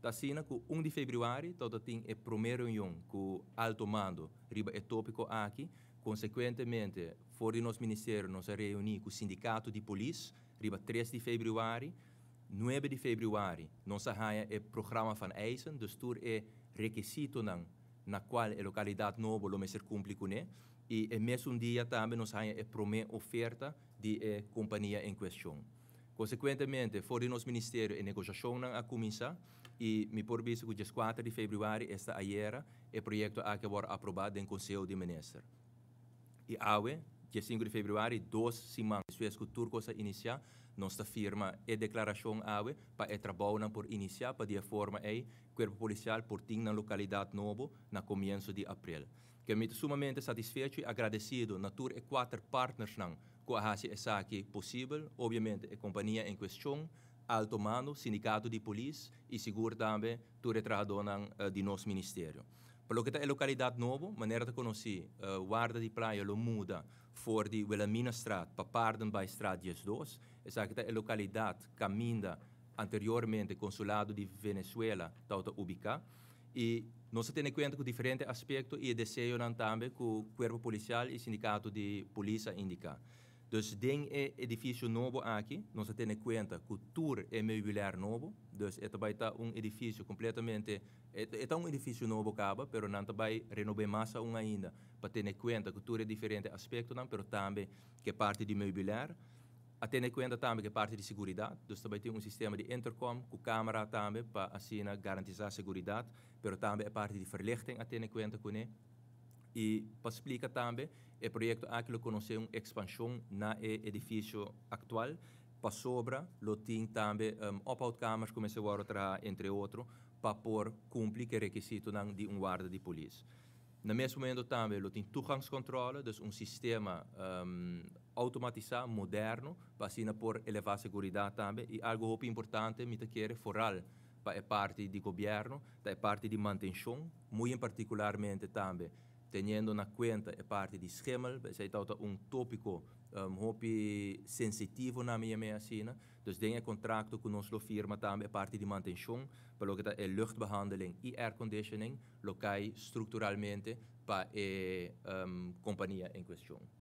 da sina que 1 de fevereiro, toda tem a primeira reunião com alto mando, riba é tópico aqui. Consequentemente, fora do nosso ministério, nós reunimos com o sindicato de polícia, riba 3 de fevereiro. 9 de fevereiro, nós raia é programa van eisen, dus tour é requisito na na qual eh, a localidade nova lo meser cumpre com né? E é mesmo um dia também nós raia é primeira oferta de companhia em questão. Consequentemente, fora do nosso ministério, a negociação a começar, e me por isso que o dia 4 de fevereiro esta ayer o projeto foi aprovado em Conselho de Ministros. E aue, dia 5 de fevereiro, duas semanas depois que o turco se iniciar, nossa firma e declaração aue para o trabalho por iniciar para de forma aí corpo policial por ter na localidade novo na começo de abril. Que me sumamente satisfeito e agradecido na tour e quatro partners não, que a essa aqui possível, obviamente a companhia em questão, alto mando, sindicato de polícia e seguro também tudo trabalham uh, eh, de nosso ministério. Pelo que tá, é localidade nova, maneira de conhecer, uh, guarda de praia lo muda for de Wilhelmina Strat para Parden by Strat 12. Essa tá, é que a localidade caminha anteriormente consulado de Venezuela está tá, ubicar e nós temos em conta com diferentes aspectos e desejo também que o corpo policial e sindicato de polícia indicam. Dus tem edifício novo aqui, nós temos em conta que o tour é mobiliar novo, dus é vai um edifício completamente, é um edifício novo acaba, mas não vai renovar mais um ainda, para ter em conta que o é diferente aspecto, não, também que é parte de mobiliar. A ter em conta também que é parte de segurança, dus também tem um sistema de intercom com câmera também para assim garantizar a segurança, mas também é parte de verlichting a ter em conta com e explica também, o projeto aquilo conheceu uma expansão na edifício atual, para sobra, lo tem também um, op-out camas começou a trabalhar, entre outros, para por cumprir o requisito de um guarda de polícia. No mesmo momento também, lo tem toegangscontrole, dus um sistema um, automatizado, moderno, para assim por elevar a segurança também, e algo muito importante, me quer, foral, para a parte de governo, da parte de manutenção, muito particularmente também teniendo na conta a parte de schimmel, aí dat um tópico um, ehm, hopi sensitivo na minha medicina. um contrato com a nossa firma também a parte de manutenção, para que é luchtbehandeling e air conditioning, locai estruturalmente para a um, companhia em questão.